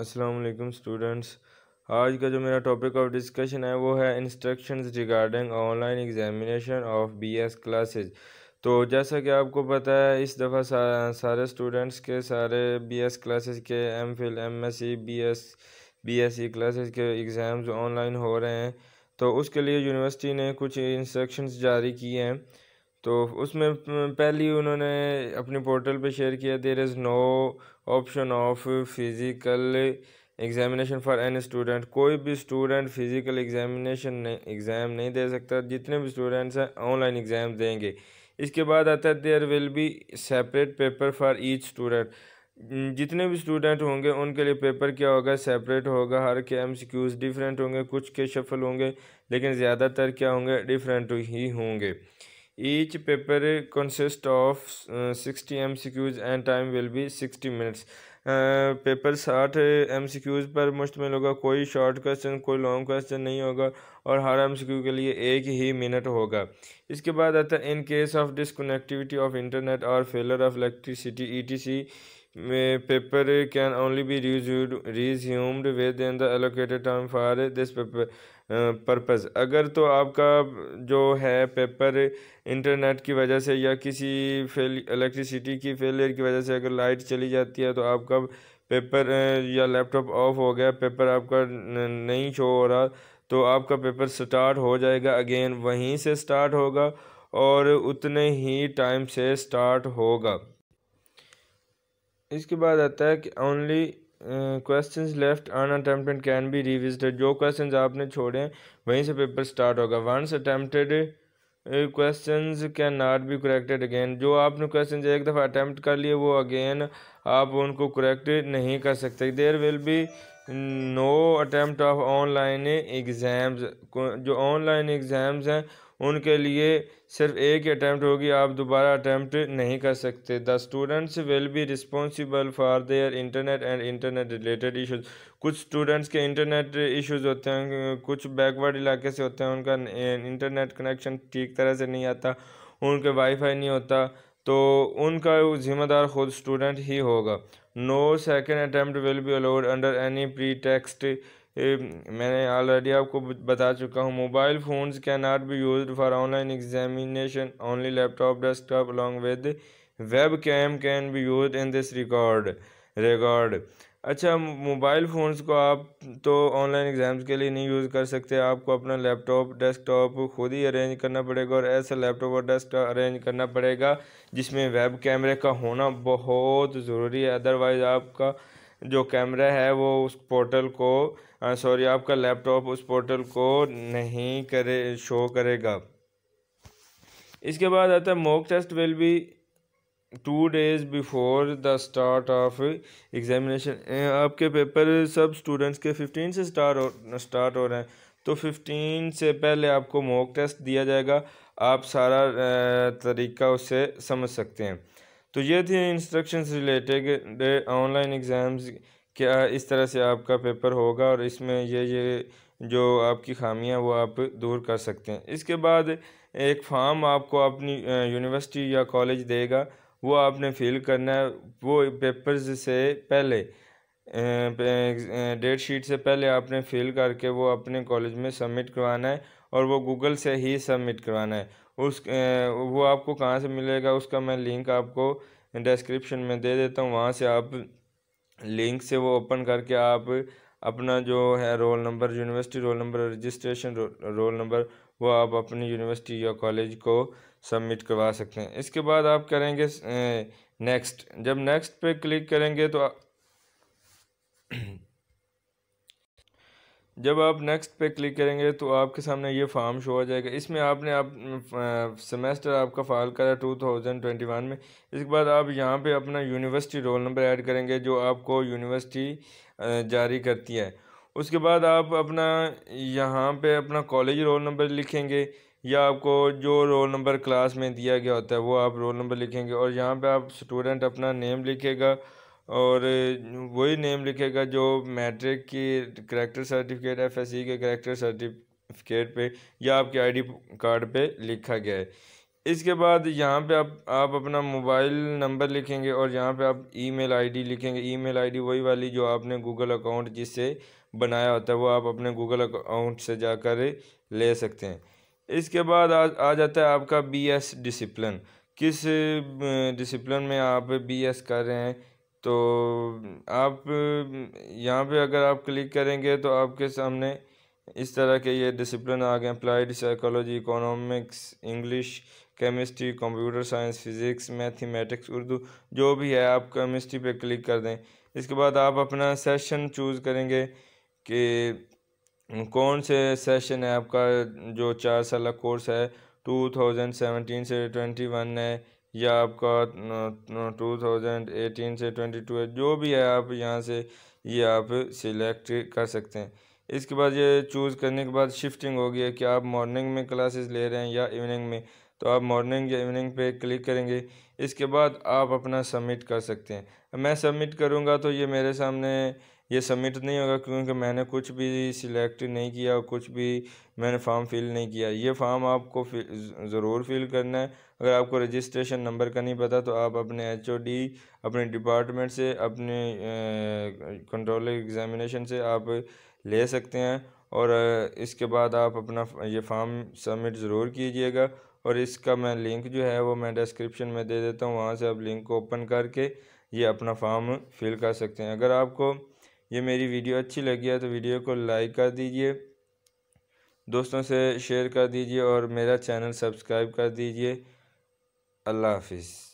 अस्सलाम वालेकुम स्टूडेंट्स आज का जो मेरा टॉपिक ऑफ डिस्कशन है वो है instructions regarding online examination of BS classes तो जैसा कि आपको पता है इस दफ़ा सा, सारे स्टूडेंट्स के सारे बीएस क्लासेस के MPhil M S C B S B S C classes के एग्ज़ाम्स ऑनलाइन हो रहे हैं तो उसके लिए यूनिवर्सिटी ने कुछ इंस्ट्रक्शन जारी किए हैं तो उसमें पहली उन्होंने अपने पोर्टल पे शेयर किया there is no option of physical examination for an student कोई भी स्टूडेंट फ़िज़िकल एग्ज़ामिनेशन एग्ज़ाम नहीं दे सकता जितने भी स्टूडेंट्स हैं ऑनलाइन एग्ज़ाम देंगे इसके बाद आता है there will be separate paper for each student जितने भी स्टूडेंट होंगे उनके लिए पेपर क्या होगा सेपरेट होगा हर के एम सी क्यूज़ डिफरेंट होंगे कुछ के शफल होंगे लेकिन ज़्यादातर क्या होंगे डिफरेंट ही होंगे each paper consists of uh, 60 mcqs and time will be 60 minutes minutes uh, paper साठ एम सी क्यूज़ पर मुश्तमिल होगा कोई शॉर्ट क्वेश्चन कोई लॉन्ग क्वेश्चन नहीं होगा और हर एम सी क्यू के लिए एक ही मिनट होगा इसके बाद आता है in case of disconnectivity of internet और failure of electricity E T C paper can only be resumed within the allocated time for this paper purpose अगर तो आपका जो है पेपर इंटरनेट की वजह से या किसी फेल इलेक्ट्रिसिटी की फेलियर की वजह से अगर लाइट चली जाती है तो आपका पेपर या लैपटॉप ऑफ हो गया पेपर आपका नहीं शो हो रहा तो आपका पेपर स्टार्ट हो जाएगा अगेन वहीं से स्टार्ट होगा और उतने ही टाइम से स्टार्ट होगा इसके बाद आता है कि only question left unattempted can be revisited जो क्वेश्चन आपने छोड़े वहीं से पेपर स्टार्ट होगा once attempted question can not be corrected again जो आपने क्वेश्चन एक दफ़ा अटैम्प्ट कर लिए वो अगेन आप उनको करेक्ट नहीं कर सकते there will be no attempt of online exams जो ऑनलाइन एग्ज़ाम्स हैं उनके लिए सिर्फ एक ही अटैम्प्ट होगी आप दोबारा अटैम्प्ट नहीं कर सकते the students will be responsible for their internet and internet related issues कुछ स्टूडेंट्स के इंटरनेट इशूज़ होते हैं कुछ बैकवर्ड इलाके से होते हैं उनका इंटरनेट कनेक्शन ठीक तरह से नहीं आता उनके वाईफाई नहीं होता तो उनका ज़िम्मेदार खुद स्टूडेंट ही होगा no second attempt will be allowed under any pretext मैंने ऑलरेडी आपको बता चुका हूँ mobile phones can not be use for online examination only laptop desktop along with web cam can be use in this record record अच्छा mobile phones को आप तो online exams के लिए नहीं यूज़ कर सकते आपको अपना लैपटॉप डेस्कटॉप खुद ही अरेंज करना पड़ेगा और ऐसा लैपटॉप और डेस्कटॉप अरेंज करना पड़ेगा जिसमें वेब कैमरे का होना बहुत ज़रूरी है अदरवाइज़ आपका जो कैमरा है वो उस पोर्टल को सॉरी आपका लैपटॉप उस पोर्टल को नहीं करे शो करेगा इसके बाद आता है mock test will be two days before the start of examination आपके पेपर सब स्टूडेंट्स के फिफ्टीन से स्टार्ट हो स्टार्ट हो रहे हैं तो फिफ्टीन से पहले आपको मॉक टेस्ट दिया जाएगा आप सारा eh, तरीका उससे समझ सकते हैं तो ये थी इंस्ट्रक्शंस रिलेटेड ऑनलाइन एग्ज़ाम्स क्या इस तरह से आपका पेपर होगा और इसमें ये ये जो आपकी खामियां वो आप दूर कर सकते हैं इसके बाद एक फॉर्म आपको अपनी यूनिवर्सिटी eh, या कॉलेज देगा वो आपने फिल करना है वो पेपर्स से पहले डेट शीट से पहले आपने फिल करके वो अपने कॉलेज में सबमिट करवाना है और वो गूगल से ही सबमिट करवाना है उस वो आपको कहाँ से मिलेगा उसका मैं लिंक आपको डिस्क्रिप्शन में दे देता हूँ वहाँ से आप लिंक से वो ओपन करके आप अपना जो है roll number university roll number registration रो, रोल नंबर वो आप अपनी यूनिवर्सिटी या कॉलेज को सबमिट करवा सकते हैं इसके बाद आप करेंगे नेक्स्ट जब नेक्स्ट पे क्लिक करेंगे तो जब आप नेक्स्ट पे क्लिक करेंगे तो आपके सामने ये फॉर्म शो हो जाएगा इसमें आपने आप सेमेस्टर आपका फाइल करा टू थाउजेंड ट्वेंटी वन में इसके बाद आप यहाँ पे अपना यूनिवर्सिटी रोल नंबर ऐड करेंगे जो आपको यूनिवर्सिटी जारी करती है उसके बाद आप अपना यहाँ पे अपना कॉलेज रोल नंबर लिखेंगे या आपको जो रोल नंबर क्लास में दिया गया होता है वो आप रोल नंबर लिखेंगे और यहाँ पे आप स्टूडेंट अपना नेम लिखेगा और वही नेम लिखेगा जो मैट्रिक की character certificate F S C के करेक्टर सर्टिफिकेट पे या आपके आईडी कार्ड पे लिखा गया है इसके बाद यहाँ पे आप आप अपना मोबाइल नंबर लिखेंगे और यहाँ पे आप ईमेल आईडी लिखेंगे ईमेल आईडी वही वाली जो आपने गूगल अकाउंट जिससे बनाया होता है वो आप अपने गूगल अकाउंट से जाकर ले सकते हैं इसके बाद आ, आ जाता है आपका बी एस डिसिप्लिन किस डिसिप्लिन में आप बी एस कर रहे हैं तो आप यहाँ पे अगर आप क्लिक करेंगे तो आपके सामने इस तरह के ये डिसिप्लिन आ गए applied psychology economics English chemistry computer science physics mathematics Urdu जो भी है आप केमिस्ट्री पे क्लिक कर दें इसके बाद आप अपना सेशन चूज़ करेंगे कि कौन से सेशन है आपका जो चार साल कोर्स है टू थाउजेंड सेवेंटीन से ट्वेंटी वन है या आपका टू थाउजेंड एटीन से ट्वेंटी टू है जो भी है आप यहाँ से ये आप सिलेक्ट कर सकते हैं इसके बाद ये चूज़ करने के बाद शिफ्टिंग होगी कि आप मॉर्निंग में क्लासेस ले रहे हैं या इवनिंग में तो आप मॉर्निंग या इवनिंग पे क्लिक करेंगे इसके बाद आप अपना सबमिट कर सकते हैं मैं सबमिट करूँगा तो ये मेरे सामने ये सबमिट नहीं होगा क्योंकि मैंने कुछ भी सिलेक्ट नहीं किया और कुछ भी मैंने फॉर्म फिल नहीं किया ये फॉर्म आपको ज़रूर फिल करना है अगर आपको रजिस्ट्रेशन नंबर का नहीं पता तो आप अपने एचओडी अपने डिपार्टमेंट से अपने कंट्रोल एग्जामिनेशन से आप ले सकते हैं और इसके बाद आप अपना ये फॉर्म सबमिट ज़रूर कीजिएगा और इसका मैं लिंक जो है वो मैं डिस्क्रिप्शन में दे देता हूँ वहाँ से आप लिंक को ओपन करके ये अपना फॉर्म फिल कर सकते हैं अगर आपको ये मेरी वीडियो अच्छी लगी है तो वीडियो को लाइक कर दीजिए दोस्तों से शेयर कर दीजिए और मेरा चैनल सब्सक्राइब कर दीजिए अल्लाह हाफिज़